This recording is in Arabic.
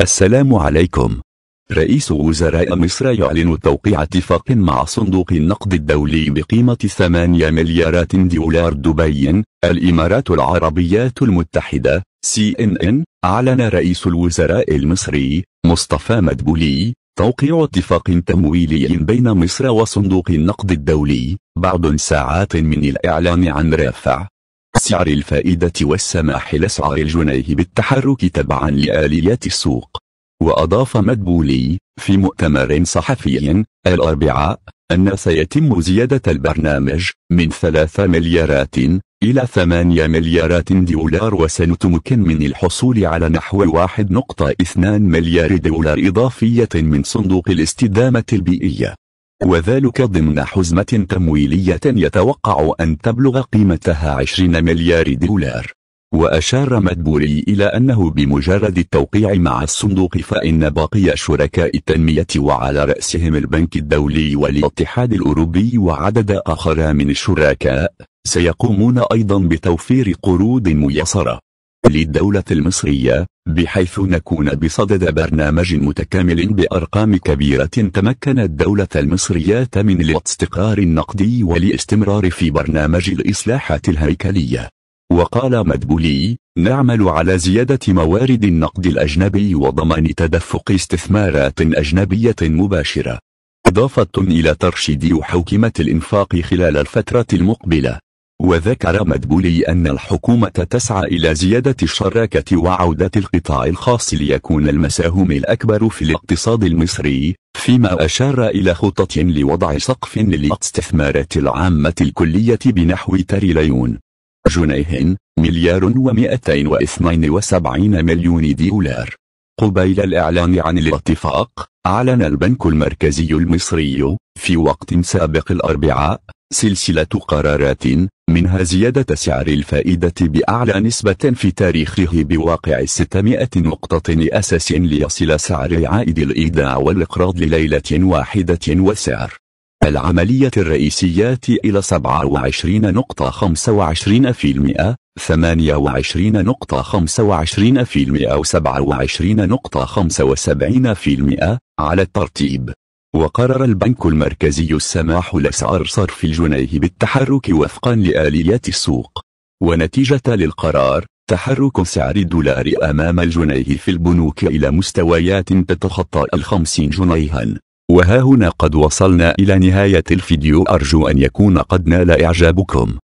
السلام عليكم رئيس وزراء مصر يعلن توقيع اتفاق مع صندوق النقد الدولي بقيمة 8 مليارات دولار دبي الإمارات العربية المتحدة CNN أعلن رئيس الوزراء المصري مصطفى مدبولي توقيع اتفاق تمويلي بين مصر وصندوق النقد الدولي بعد ساعات من الإعلان عن رافع سعر الفائدة والسماح لأسعار الجنيه بالتحرك تبعا لآليات السوق وأضاف مدبولي في مؤتمر صحفي الأربعاء أن سيتم زيادة البرنامج من 3 مليارات إلى 8 مليارات دولار وسنتمكن من الحصول على نحو 1.2 مليار دولار إضافية من صندوق الاستدامة البيئية وذلك ضمن حزمة تمويلية يتوقع أن تبلغ قيمتها 20 مليار دولار وأشار مدبولي إلى أنه بمجرد التوقيع مع الصندوق فإن باقي شركاء التنمية وعلى رأسهم البنك الدولي والاتحاد الأوروبي وعدد آخر من الشركاء سيقومون أيضا بتوفير قروض ميسرة للدولة المصرية بحيث نكون بصدد برنامج متكامل بأرقام كبيرة تمكن الدولة المصرية من الاستقرار النقدي والاستمرار في برنامج الإصلاحات الهيكلية وقال مدبولي نعمل على زيادة موارد النقد الأجنبي وضمان تدفق استثمارات أجنبية مباشرة إضافة إلى ترشيد حوكمة الإنفاق خلال الفترة المقبلة وذكر مدبولي أن الحكومة تسعى إلى زيادة الشراكة وعودة القطاع الخاص ليكون المساهم الأكبر في الاقتصاد المصري فيما أشار إلى خطط لوضع سقف للاستثمارات العامة الكلية بنحو تريليون جنيه مليار و واثنين وسبعين مليون دولار قبيل الإعلان عن الاتفاق أعلن البنك المركزي المصري في وقت سابق الأربعاء سلسلة قرارات منها زيادة سعر الفائدة بأعلى نسبة في تاريخه بواقع 600 نقطة أساس ليصل سعر عائد الإيداع والإقراض لليلة واحدة وسعر العملية الرئيسيات إلى 27.25% 28.25% و27.75% على الترتيب وقرر البنك المركزي السماح لأسعار صرف الجنيه بالتحرك وفقا لآليات السوق ونتيجة للقرار تحرك سعر الدولار أمام الجنيه في البنوك إلى مستويات تتخطى الخمسين جنيها وها هنا قد وصلنا إلى نهاية الفيديو أرجو أن يكون قد نال إعجابكم